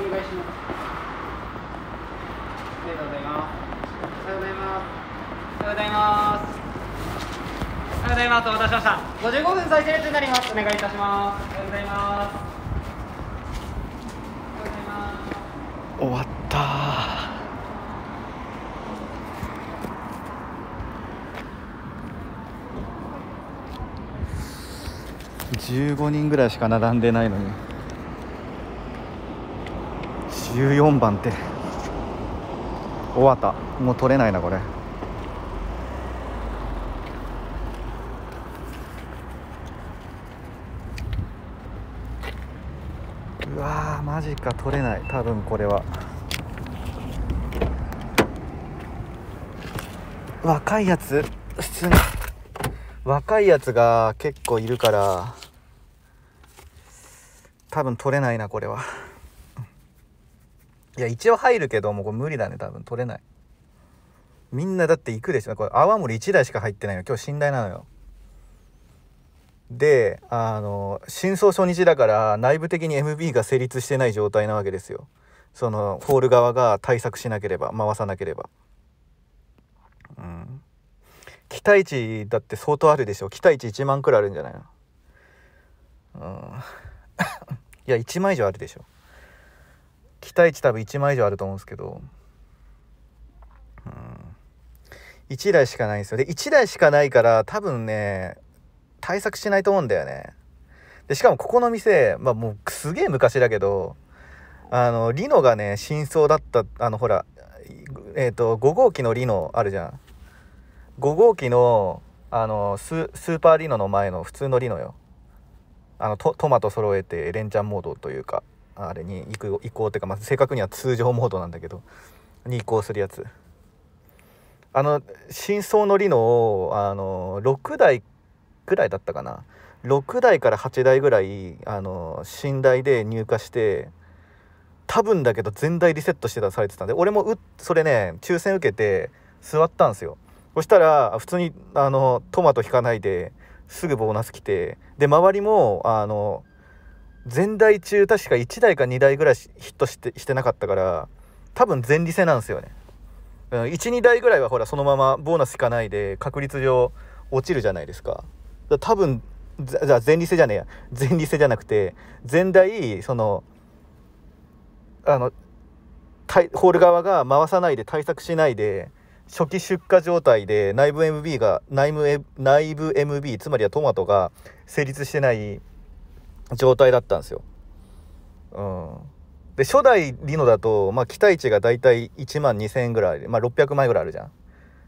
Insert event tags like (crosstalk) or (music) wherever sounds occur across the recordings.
お願いします。ありがとうございます。おはようございます。おはようございます。おはようございます。お待たせしました。55分再生列になります。お願いいたします。おはようございます。終わった15人ぐらいしか並んでないのに。14番って終わったもう取れないなこれうわマジか取れない多分これは若いやつ普通に若いやつが結構いるから多分取れないなこれは。いや一応入るけどもうこれ無理だね多分取れないみんなだって行くでしょこれ泡盛1台しか入ってないの今日寝台なのよであの真相初日だから内部的に MB が成立してない状態なわけですよそのホール側が対策しなければ回さなければうん期待値だって相当あるでしょ期待値1万くらいあるんじゃないのうん (laughs) いや1万以上あるでしょ期待値多分1枚以上あると思うんですけど、うん、1台しかないんですよで1台しかないから多分ね対策しないと思うんだよねでしかもここの店、まあ、もうすげえ昔だけどあのリノがね真相だったあのほらえっ、ー、と5号機のリノあるじゃん5号機のあのスーパーリノの前の普通のリノよあのトマト揃えてレンチャンモードというかあれに移行移行っていうか、まあ、正確には通常モードなんだけどに移行するやつあの真相のリのあの6台ぐらいだったかな6台から8台ぐらいあの寝台で入荷して多分だけど全台リセットして出されてたんで俺もうそれね抽選受けて座ったんですよそしたら普通にあのトマト引かないですぐボーナス来てで周りもあの前代中確か1台か2台ぐらいヒットしてしてなかったから多分前立腺なんですよね、12台ぐらいはほらそのままボーナスしかないで確率上落ちるじゃないですかか多分じゃあ前立腺じゃねえや前立腺じゃなくて前代そのあのホール側が回さないで対策しないで初期出荷状態で内部 MB が内部内部 MB つまりはトマトが成立してない状態だったんですよ。うん、で初代リノだと、まあ、期待値が大体1万2,000円ぐらい、まあ、600枚ぐらいあるじゃん。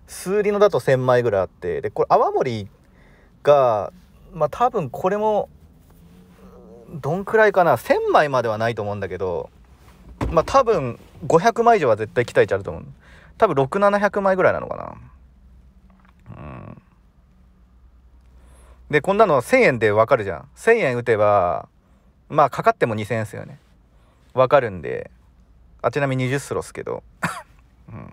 数リノだと1,000枚ぐらいあってでこれ泡盛が、まあ、多分これもどんくらいかな1,000枚まではないと思うんだけど、まあ、多分500枚以上は絶対期待値あると思う。多分6700枚ぐらいなのかな。うんで、こんなの1000円でわかるじゃん。1000円打てば、まあ、かかっても2000円ですよね。わかるんで、あ、ちなみに20スロっすけど。うん。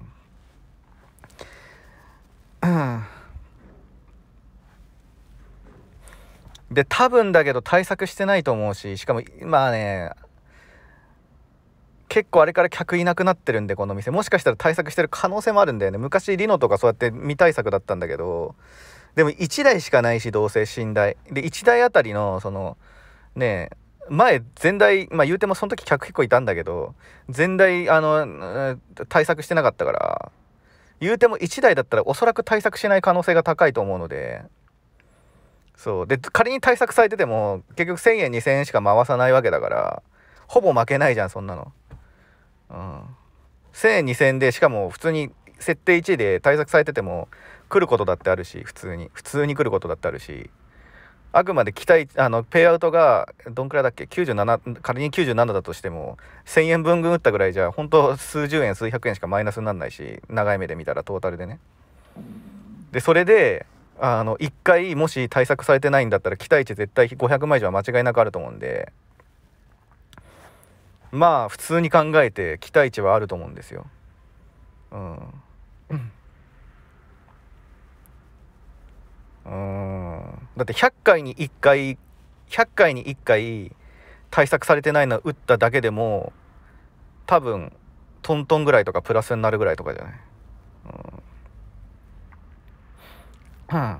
で、多分だけど対策してないと思うし、しかも、まあね、結構あれから客いなくなってるんでこの店もしかしたら対策してる可能性もあるんだよね昔リノとかそうやって未対策だったんだけどでも1台しかないしどうせ寝台で1台あたりのそのね前前台まあ言うてもその時客結構いたんだけど前台あの対策してなかったから言うても1台だったらおそらく対策しない可能性が高いと思うのでそうで仮に対策されてても結局1,000円2,000円しか回さないわけだからほぼ負けないじゃんそんなの。うん、1,000円2,000円でしかも普通に設定1で対策されてても来ることだってあるし普通に普通に来ることだってあるしあくまで期待あのペイアウトがどんくらいだっけ97仮に97だとしても1,000円分打ったぐらいじゃ本当数十円数百円しかマイナスにならないし長い目で見たらトータルでね。でそれであの1回もし対策されてないんだったら期待値絶対500枚以上は間違いなくあると思うんでまあ普通に考えて期待値はあると思うんですよ。うんうんだって100回に1回100回に1回対策されてないの打っただけでも多分トントンぐらいとかプラスになるぐらいとかじゃない、うん、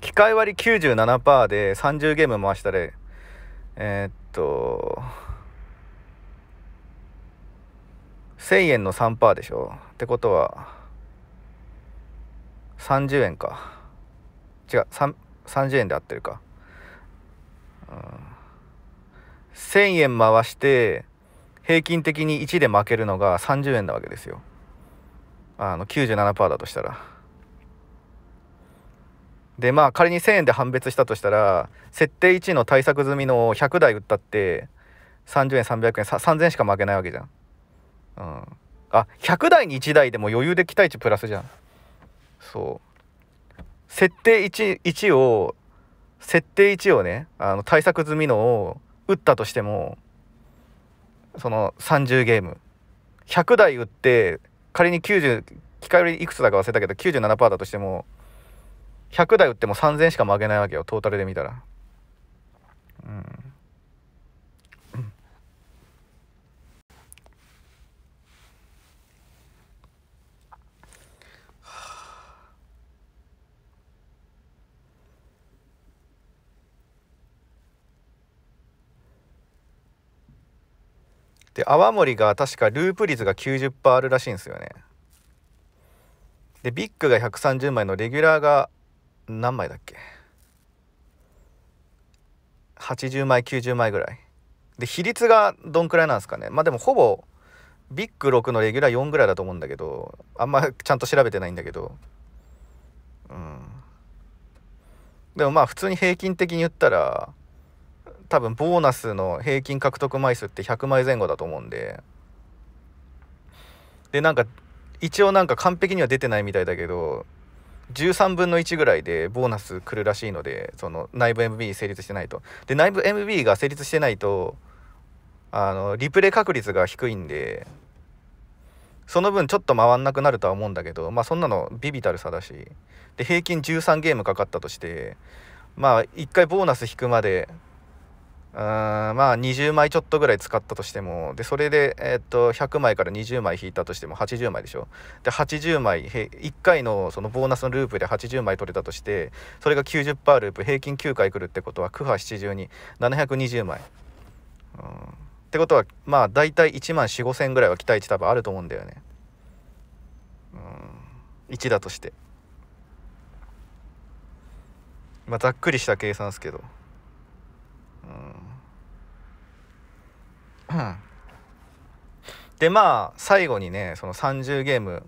機械割り97%で30ゲーム回したでえー、っと1000円の3%でしょってことは30円か。違う30円で合ってるか、うん、1000円回して平均的に1で負けるのが30円なわけですよあの97%だとしたらでまあ仮に1000円で判別したとしたら設定1の対策済みの100台売ったって30円300円3000円しか負けないわけじゃんうんあ100台に1台でも余裕で期待値プラスじゃんそう設定 1, 1を設定1をねあの対策済みのを打ったとしてもその30ゲーム100台打って仮に90機械よりいくつだか忘れたけど97%だとしても100台打っても3000しか負けないわけよトータルで見たら。うんで泡盛が確かループ率が90%あるらしいんですよねでビッグが130枚のレギュラーが何枚だっけ80枚90枚ぐらいで比率がどんくらいなんですかねまあでもほぼビッグ6のレギュラー4ぐらいだと思うんだけどあんまちゃんと調べてないんだけどうんでもまあ普通に平均的に言ったら多分ボーナスの平均獲得枚数って100枚前後だと思うんででなんか一応なんか完璧には出てないみたいだけど13分の1ぐらいでボーナス来るらしいのでその内部 MB 成立してないとで内部 MB が成立してないとあのリプレイ確率が低いんでその分ちょっと回んなくなるとは思うんだけどまあそんなのビビたる差だしで平均13ゲームかかったとしてまあ1回ボーナス引くまでまあ20枚ちょっとぐらい使ったとしてもでそれで、えー、っと100枚から20枚引いたとしても80枚でしょで80枚1回のそのボーナスのループで80枚取れたとしてそれが90%ループ平均9回くるってことは9波72720枚、うん、ってことはまあ大体1万4 5千ぐらいは期待値多分あると思うんだよね、うん、1だとしてまあざっくりした計算ですけど。うん、でまあ最後にねその30ゲーム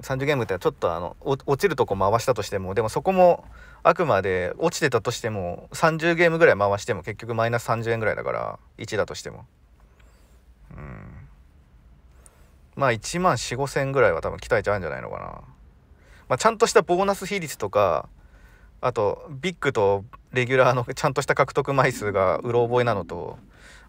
30ゲームってちょっとあの落ちるとこ回したとしてもでもそこもあくまで落ちてたとしても30ゲームぐらい回しても結局マイナス30円ぐらいだから1だとしてもうんまあ1万4 5千ぐらいは多分期待値あるんじゃないのかな、まあ、ちゃんとしたボーナス比率とかあとビッグとレギュラーのちゃんとした獲得枚数がうろ覚えなのと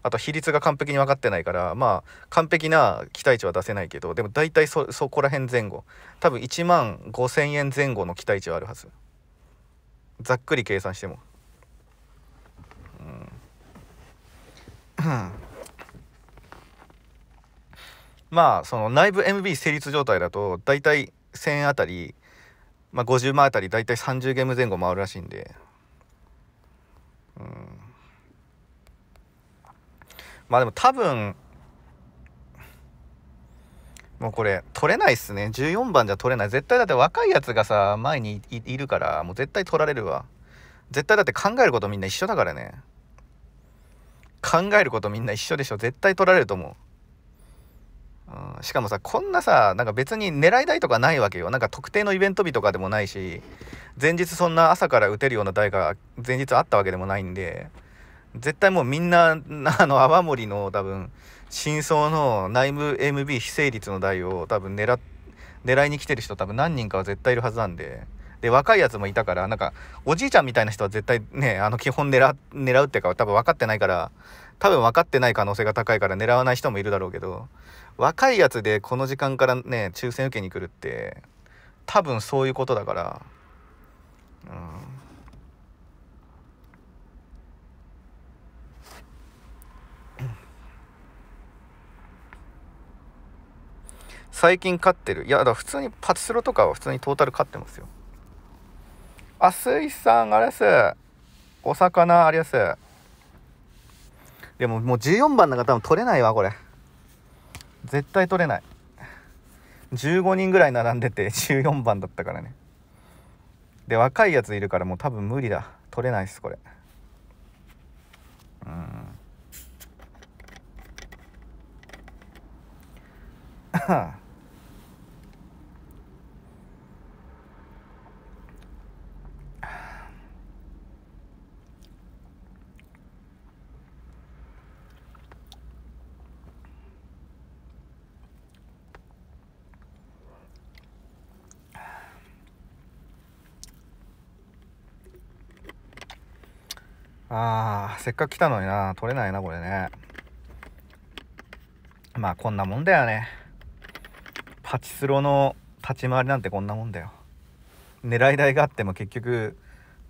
あと比率が完璧に分かってないからまあ完璧な期待値は出せないけどでも大体そそこら辺前後多分1万5,000円前後の期待値はあるはずざっくり計算しても。うんまあその内部 MB 成立状態だと大体1000円あたりまあ、50枚あたり大体30ゲーム前後回るらしいんで、うん、まあでも多分もうこれ取れないっすね14番じゃ取れない絶対だって若いやつがさ前にいるからもう絶対取られるわ絶対だって考えることみんな一緒だからね考えることみんな一緒でしょ絶対取られると思ううん、しかもさこんなさなんか別に狙い台とかないわけよなんか特定のイベント日とかでもないし前日そんな朝から打てるような台が前日あったわけでもないんで絶対もうみんな (laughs) あの泡盛の多分真相の内部 MB 非成立の台を多分狙狙いに来てる人多分何人かは絶対いるはずなんで。で若いやつもいたからなんかおじいちゃんみたいな人は絶対ねあの基本狙狙うっていうか多分分かってないから多分分かってない可能性が高いから狙わない人もいるだろうけど若いやつでこの時間からね抽選受けに来るって多分そういうことだからうん最近勝ってるいやだ普通にパチスロとかは普通にトータル勝ってますよあスイさんあれすお魚あれすでももう14番なんか多分取れないわこれ絶対取れない15人ぐらい並んでて14番だったからねで若いやついるからもう多分無理だ取れないっすこれうんあー、せっかく来たのにな、取れないな、これね。まあ、こんなもんだよね。パチスロの立ち回りなんてこんなもんだよ。狙い台があっても結局、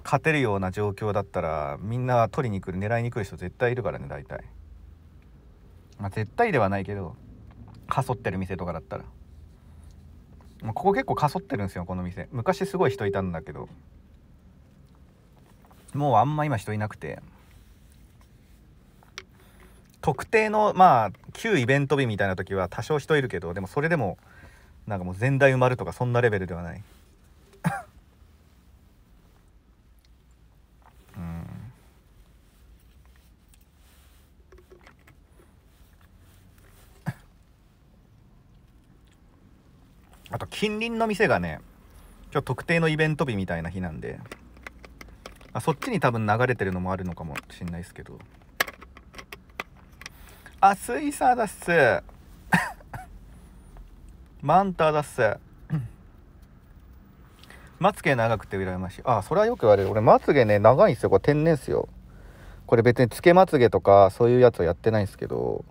勝てるような状況だったら、みんな取りに来る、狙いに来る人絶対いるからね、大体。まあ、絶対ではないけど、かそってる店とかだったら。ここ結構かそってるんですよこの店昔すごい人いたんだけどもうあんま今人いなくて特定のまあ旧イベント日みたいな時は多少人いるけどでもそれでもなんかもう全体埋まるとかそんなレベルではない (laughs) うんあと近隣の店がね今日特定のイベント日みたいな日なんであそっちに多分流れてるのもあるのかもしんないですけどあスイサーだっす (laughs) マンターだっす (coughs) まつげ長くて羨ましいあそれはよく言われる俺まつげね長いんですよこれ天然っすよこれ別につけまつげとかそういうやつはやってないんですけど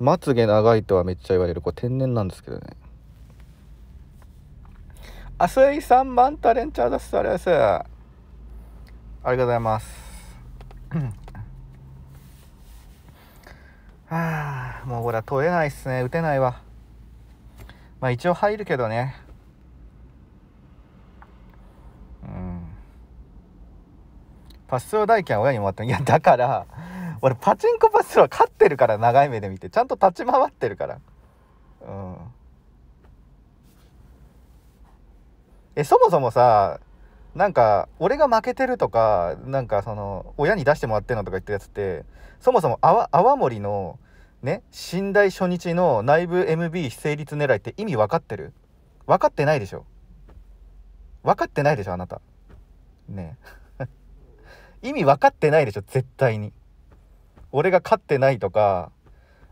まつげ長いとはめっちゃ言われるこれ天然なんですけどねあすいさんマンタレンチャーだっすあれですありがとうございます。は (clears throat) あ、もうこれは取れないっすね。打てないわ。まあ一応入るけどね。うん。パススロ代金は親にもらった。いや、だから、俺パチンコパススロは勝ってるから、長い目で見て。ちゃんと立ち回ってるから。うん。え、そもそもさ、なんか俺が負けてるとかなんかその親に出してもらってんのとか言ってるやつってそもそも泡盛のね寝台初日の内部 MB 非成立狙いって意味分かってる分かってないでしょ分かってないでしょあなたね (laughs) 意味分かってないでしょ絶対に俺が勝ってないとか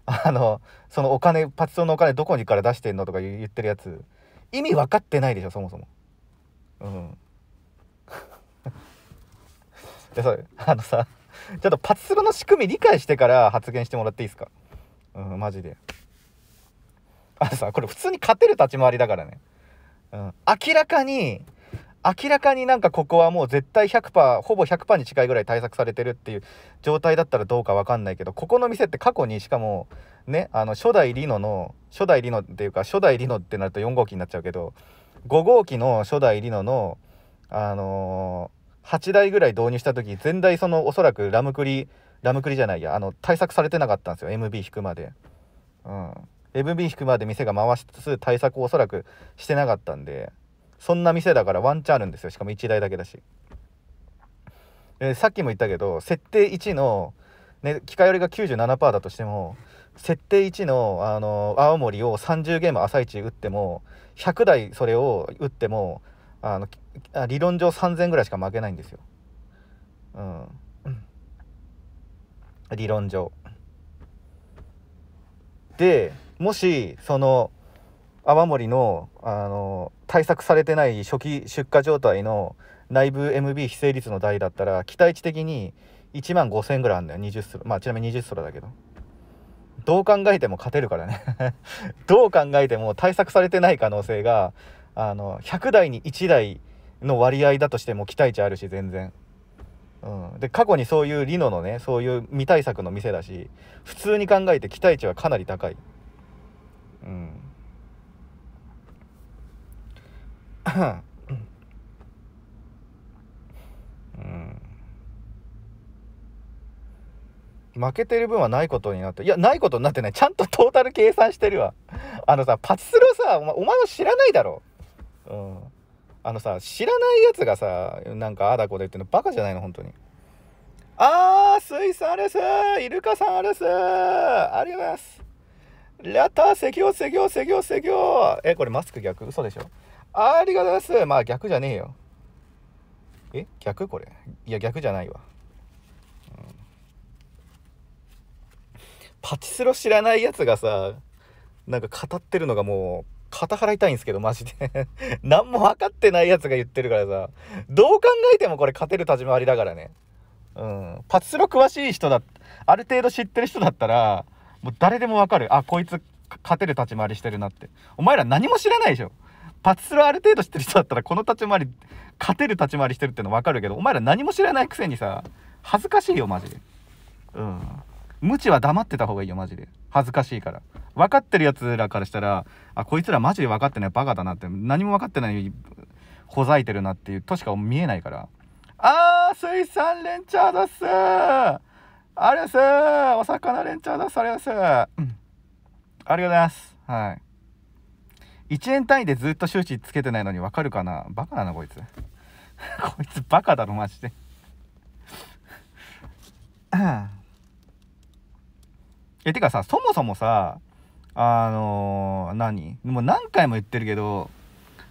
あのそのお金パチソンのお金どこにから出してんのとか言ってるやつ意味分かってないでしょそもそもうんでそう (laughs) あのさちょっとパチスロの仕組み理解してから発言してもらっていいですかうんマジであのさこれ普通に勝てる立ち回りだからね、うん、明らかに明らかになんかここはもう絶対100%ほぼ100%に近いぐらい対策されてるっていう状態だったらどうか分かんないけどここの店って過去にしかもねあの初代リノの初代リノっていうか初代リノってなると4号機になっちゃうけど5号機の初代リノのあのー8台ぐらい導入した時全台そのおそらくラムクリラムクリじゃないやあの対策されてなかったんですよ MB 引くまで。うん MB 引くまで店が回しつつ対策をおそらくしてなかったんでそんな店だからワンチャンあるんですよしかも1台だけだし、えー、さっきも言ったけど設定1の、ね、機械よりが97%だとしても設定1の、あのー、青森を30ゲーム朝一打っても100台それを打ってもあの理論上3000ぐらいしか負けないんですよ。うん、理論上。でもしその泡盛のあの対策されてない初期出荷状態の内部 MB 非成率の台だったら期待値的に1万5,000ぐらいあるんだよ20スロまあちなみに20スロだけどどう考えても勝てるからね (laughs) どう考えても対策されてない可能性があの100台に1台の割合だとしても期待値あるし全然。うん、で過去にそういうリノのねそういう未対策の店だし普通に考えて期待値はかなり高い。うんうん、負けてる分はないことになっていやないことになってないちゃんとトータル計算してるわあのさパチスロさお前お前は知らないだろうんあのさ知らないやつがさなんかあだこで言ってるのバカじゃないの本当にあー水産ですイルカさんですありますやったうせ油ょうせ油ょうえこれマスク逆嘘でしょありがとうございますまあ逆じゃねえよえ逆これいや逆じゃないわ、うん、パチスロ知らないやつがさなんか語ってるのがもう肩払いたいんですけど、マジで (laughs) 何も分かってないやつが言ってるからさ。どう考えてもこれ勝てる立ち回りだからね。うん。パチスロ詳しい人だ、ある程度知ってる人だったら、もう誰でも分かる。あ、こいつ勝てる立ち回りしてるなって。お前ら何も知らないでしょ。パチスロある程度知ってる人だったら、この立ち回り、勝てる立ち回りしてるっての分かるけど、お前ら何も知らないくせにさ、恥ずかしいよ、マジで。うん。無知は黙ってた方がいいよ、マジで。恥ずかしいから分かってるやつらからしたらあこいつらマジで分かってないバカだなって何も分かってないほざいてるなっていうとしか見えないからあー水産レンチャーだっすあれっすお魚レンチャーだっすあれっす、うん、ありがとうございますはい1円単位でずっと周知つけてないのに分かるかなバカだなこいつ (laughs) こいつバカだろマジで (laughs) え、てかさ、そもそもさ、あのー、何もう何回も言ってるけど、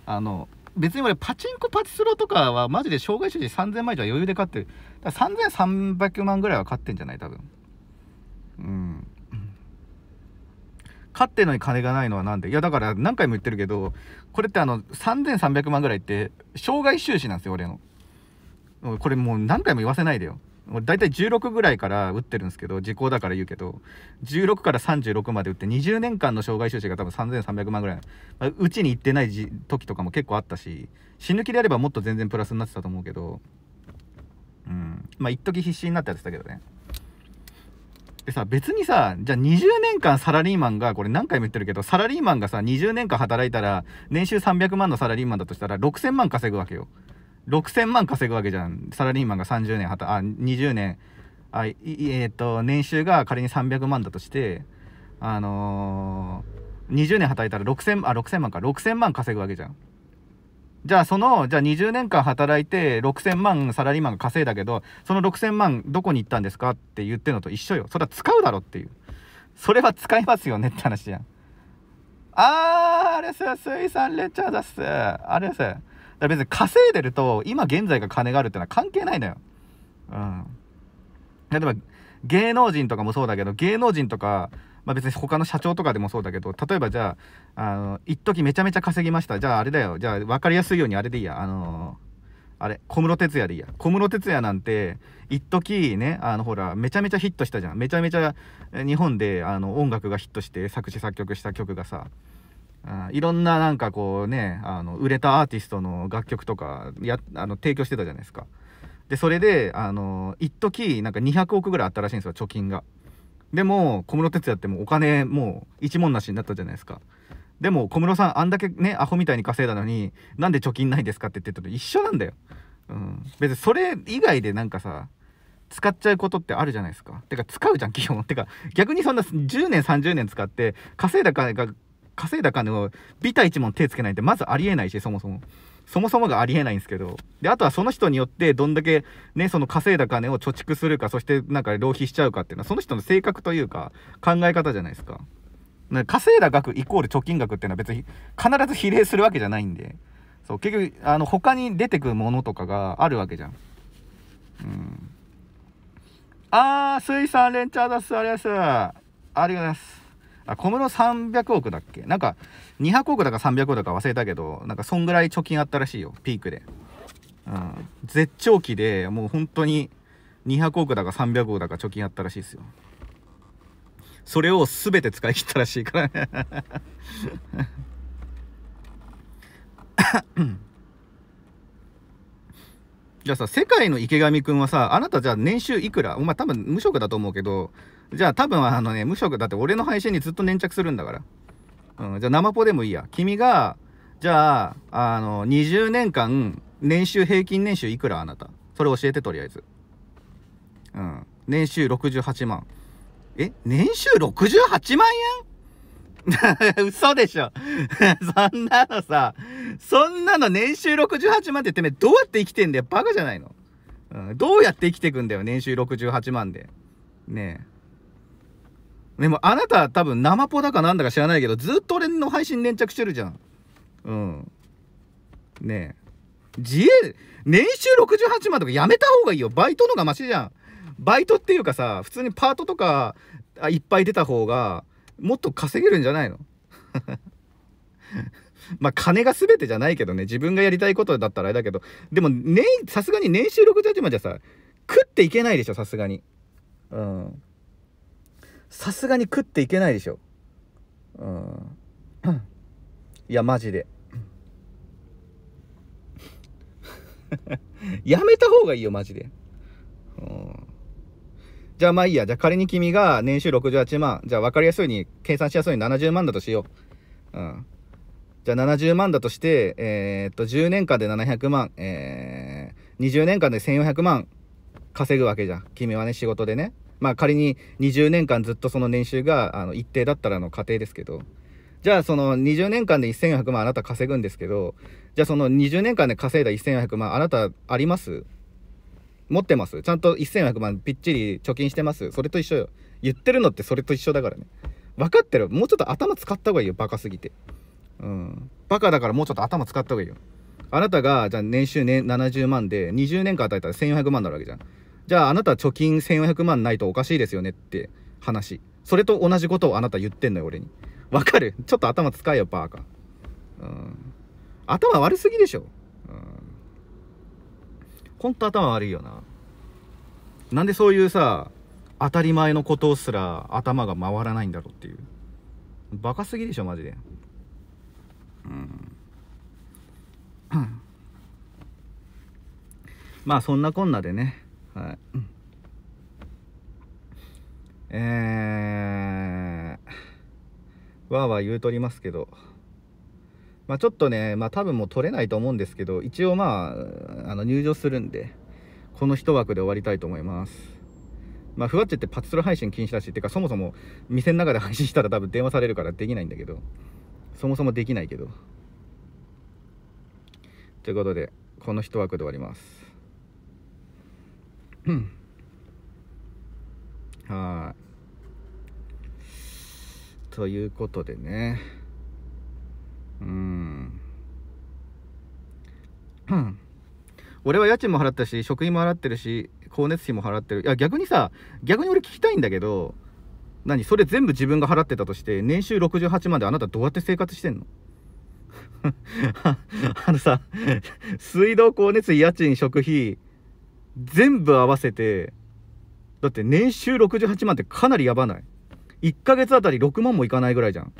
あの、別に俺パチンコパチスロとかはマジで障害者支3000万以上は余裕で勝ってる。3300万ぐらいは勝ってんじゃない多分。うん。勝ってんのに金がないのはなんでいやだから何回も言ってるけど、これってあの3300万ぐらいって障害収支なんですよ、俺の。これもう何回も言わせないでよ。もう大体16ぐらいから打ってるんですけど時効だから言うけど16から36まで打って20年間の障害収支が多分3300万ぐらい、まあ、うちに行ってない時とかも結構あったし死ぬ気であればもっと全然プラスになってたと思うけどうんまあ一時必死になってやってたけどねでさ別にさじゃあ20年間サラリーマンがこれ何回も言ってるけどサラリーマンがさ20年間働いたら年収300万のサラリーマンだとしたら6000万稼ぐわけよ6000万稼ぐわけじゃんサラリーマンが30年あ20年あえー、っと年収が仮に300万だとしてあのー、20年働いたら6000あ6000万か6000万稼ぐわけじゃんじゃあそのじゃあ20年間働いて6000万サラリーマンが稼いだけどその6000万どこに行ったんですかって言ってるのと一緒よそれは使うだろっていうそれは使いますよねって話じゃんあーあれっす水産レッチャーだっすあれっすから別に稼いでると、今現在が金があるってのは関係ないのよ。うん。例えば、芸能人とかもそうだけど、芸能人とか、まあ、別に他の社長とかでもそうだけど、例えばじゃあ、あの、一時めちゃめちゃ稼ぎました。じゃああれだよ。じゃあ分かりやすいようにあれでいいや。あのーあれ、小室哲哉でいいや。小室哲哉なんて、一時ね、あの、ほら、めちゃめちゃヒットしたじゃん。めちゃめちゃ日本で、あの、音楽がヒットして作詞作曲した曲がさ、あいろんななんかこうねあの売れたアーティストの楽曲とかやあの提供してたじゃないですかでそれであの一時なんか200億ぐらいあったらしいんですよ貯金がでも小室哲哉ってもうお金もう一文無しになったじゃないですかでも小室さんあんだけねアホみたいに稼いだのになんで貯金ないですかって言ってたと一緒なんだよ、うん、別にそれ以外でなんかさ使っちゃうことってあるじゃないですか。てか使うじゃん基本。てか逆にそんな10年30年使って稼いだ金が稼いだ金をビタ一問手つけないってまずありえないしそもそも。そもそもがありえないんですけど。で、あとはその人によってどんだけね、その稼いだ金を貯蓄するか、そしてなんか浪費しちゃうかっていうのは、その人の性格というか、考え方じゃないですか。か稼いだ額イコール貯金額っていうのは別に必ず比例するわけじゃないんで。そう、結局、あの、他に出てくるものとかがあるわけじゃん。うん。あー、水産レンチャーだス、ありがとうございます。ありがとうございます。あ小室300億だっけなんか200億だか300億だか忘れたけどなんかそんぐらい貯金あったらしいよピークで、うん、絶頂期でもう本当に200億だか300億だか貯金あったらしいですよそれを全て使い切ったらしいからねじゃあさ世界の池上くんはさあなたじゃあ年収いくらお前多分無職だと思うけどじゃあ多分あのね、無職だって俺の配信にずっと粘着するんだから。うん、じゃあ生ポでもいいや。君が、じゃあ、あの、20年間、年収、平均年収いくらあなた。それ教えてとりあえず。うん。年収68万。え年収68万円 (laughs) 嘘でしょ (laughs) そんなのさ、そんなの年収68万っててめえどうやって生きてんだよ。バカじゃないの。うん、どうやって生きてくんだよ。年収68万で。ねえ。でもあなた多分生ポだかなんだか知らないけど、ずっと俺の配信粘着してるじゃん。うん。ねえ。自営、年収68万とかやめた方がいいよ。バイトのがマシじゃん。バイトっていうかさ、普通にパートとかいっぱい出た方が、もっと稼げるんじゃないの (laughs) まあ金が全てじゃないけどね、自分がやりたいことだったらあれだけど、でも、年、さすがに年収68万じゃさ、食っていけないでしょ、さすがに。うん。さすがに食っていけないでしょうんいやマジで (laughs) やめた方がいいよマジでうんじゃあまあいいやじゃあ仮に君が年収68万じゃあ分かりやすいに計算しやすいように70万だとしよううんじゃあ70万だとして、えー、っと10年間で700万、えー、20年間で1400万稼ぐわけじゃん君はね仕事でねまあ仮に20年間ずっとその年収があの一定だったらの仮定ですけど、じゃあその20年間で1400万あなた稼ぐんですけど、じゃあその20年間で稼いだ1400万あなたあります持ってますちゃんと1400万ぴっちり貯金してますそれと一緒よ。言ってるのってそれと一緒だからね。分かってる。もうちょっと頭使った方がいいよ。バカすぎて。うん。バカだからもうちょっと頭使った方がいいよ。あなたが、じゃあ年収、ね、70万で20年間与えたら1400万になるわけじゃん。じゃああなた貯金1400万ないとおかしいですよねって話それと同じことをあなた言ってんのよ俺にわかるちょっと頭使えよバーカうん頭悪すぎでしょうんほんと頭悪いよななんでそういうさ当たり前のことすら頭が回らないんだろうっていうバカすぎでしょマジでうんまあそんなこんなでねはい。えー、わーわー言うとりますけど、まあ、ちょっとね、まあ、多分もう取れないと思うんですけど、一応まあ、あの入場するんで、この一枠で終わりたいと思います。まあ、ふわっちってパチスロ配信禁止だし、てかそもそも店の中で配信したら多分電話されるからできないんだけど、そもそもできないけど。ということで、この一枠で終わります。はい。ということでね。うん。俺は家賃も払ったし、食費も払ってるし、光熱費も払ってる。いや、逆にさ、逆に俺聞きたいんだけど、何それ全部自分が払ってたとして、年収68万であなたどうやって生活してんの (laughs) あのさ、水道、光熱費、家賃、食費、全部合わせてだって年収68万ってかなりやばない1ヶ月あたり6万もいかないぐらいじゃん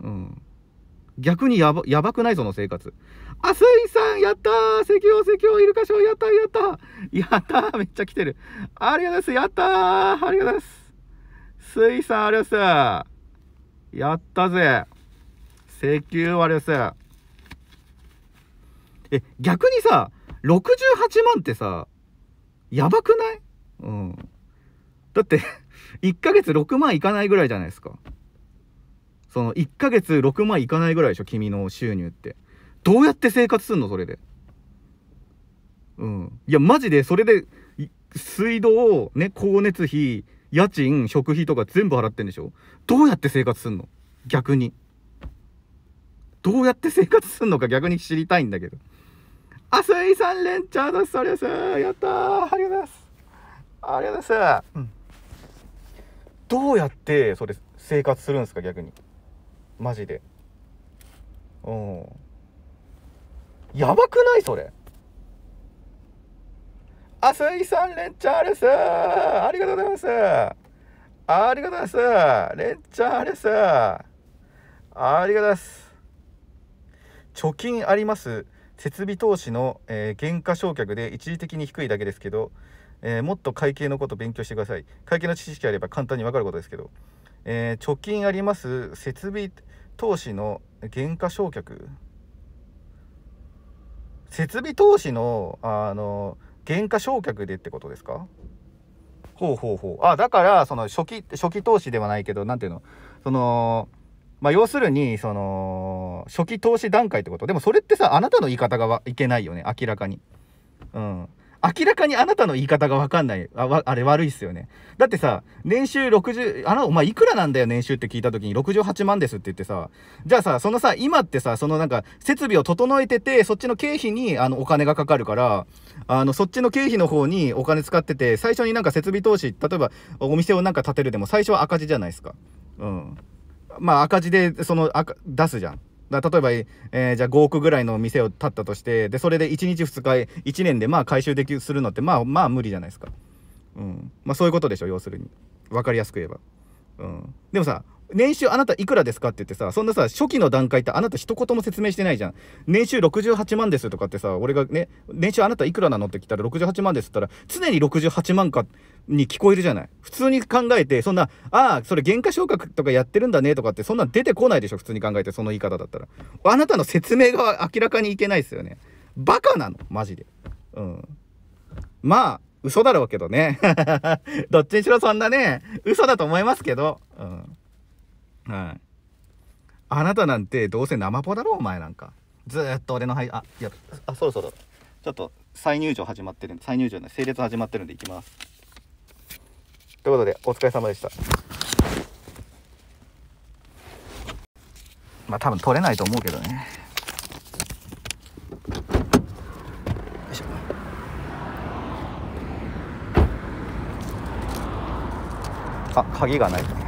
うん逆にやばやばくないその生活あすいさんやったー石油石油イルカショーやったやったやっためっちゃ来てるありがとうございますやったーありがとうございますすいさんありがとうございますやったぜ石油あれがすえ逆にさ68万ってさやばくない、うん、だって1 (laughs) ヶ月6万いかないぐらいじゃないですかその1ヶ月6万いかないぐらいでしょ君の収入ってどうやって生活すんのそれでうんいやマジでそれで水道ね光熱費家賃食費とか全部払ってんでしょどうやって生活すんの逆にどうやって生活すんのか逆に知りたいんだけど浅井さん連チャードストレスやったありがとうございますありがとうございます、うん、どうやってそれ生活するんですか逆にマジでうんやばくないそれ浅井さんレチャーですありがとうございますありがとうございますレチャーですありがとうございます貯金あります設備投資の、えー、減価償却で一時的に低いだけですけど、えー、もっと会計のこと勉強してください会計の知識あれば簡単に分かることですけど、えー、貯金あります設備投資の減価償却設備投資のあの減価償却でってことですかほうほうほうあだからその初期初期投資ではないけど何ていうのそのまあ、要するに、その、初期投資段階ってこと。でもそれってさ、あなたの言い方がいけないよね、明らかに。うん。明らかにあなたの言い方がわかんない。あ、あれ悪いっすよね。だってさ、年収60、あの、お前いくらなんだよ、年収って聞いた時に68万ですって言ってさ、じゃあさ、そのさ、今ってさ、そのなんか、設備を整えてて、そっちの経費に、あの、お金がかかるから、あの、そっちの経費の方にお金使ってて、最初になんか設備投資、例えば、お店をなんか建てるでも、最初は赤字じゃないですか。うん。まあ、赤字でその出すじゃん。だ例えば、えー、じゃあ5億ぐらいの店を建ったとしてでそれで1日2日1年でまあ回収できするのってまあまあ無理じゃないですか、うんまあ、そういうことでしょ要するに分かりやすく言えば、うん、でもさ年収あなたいくらですかって言ってさそんなさ初期の段階ってあなた一言も説明してないじゃん年収68万ですとかってさ俺がね年収あなたいくらなのって聞いたら68万ですって言ったら常に68万かに聞こえるじゃない。普通に考えて、そんな、ああ、それ原価昇格とかやってるんだねとかって、そんなん出てこないでしょ、普通に考えて、その言い方だったら。あなたの説明が明らかにいけないですよね。バカなの、マジで。うん。まあ、嘘だろうけどね。(laughs) どっちにしろそんなね、嘘だと思いますけど。うん。はい。あなたなんてどうせ生ポだろ、お前なんか。ずっと俺の配、あ、いや、あ、そろそろ。ちょっと再入場始まってるんで、再入場の整列始まってるんで行きます。ということでお疲れ様でしたまあ多分取れないと思うけどねあ鍵がない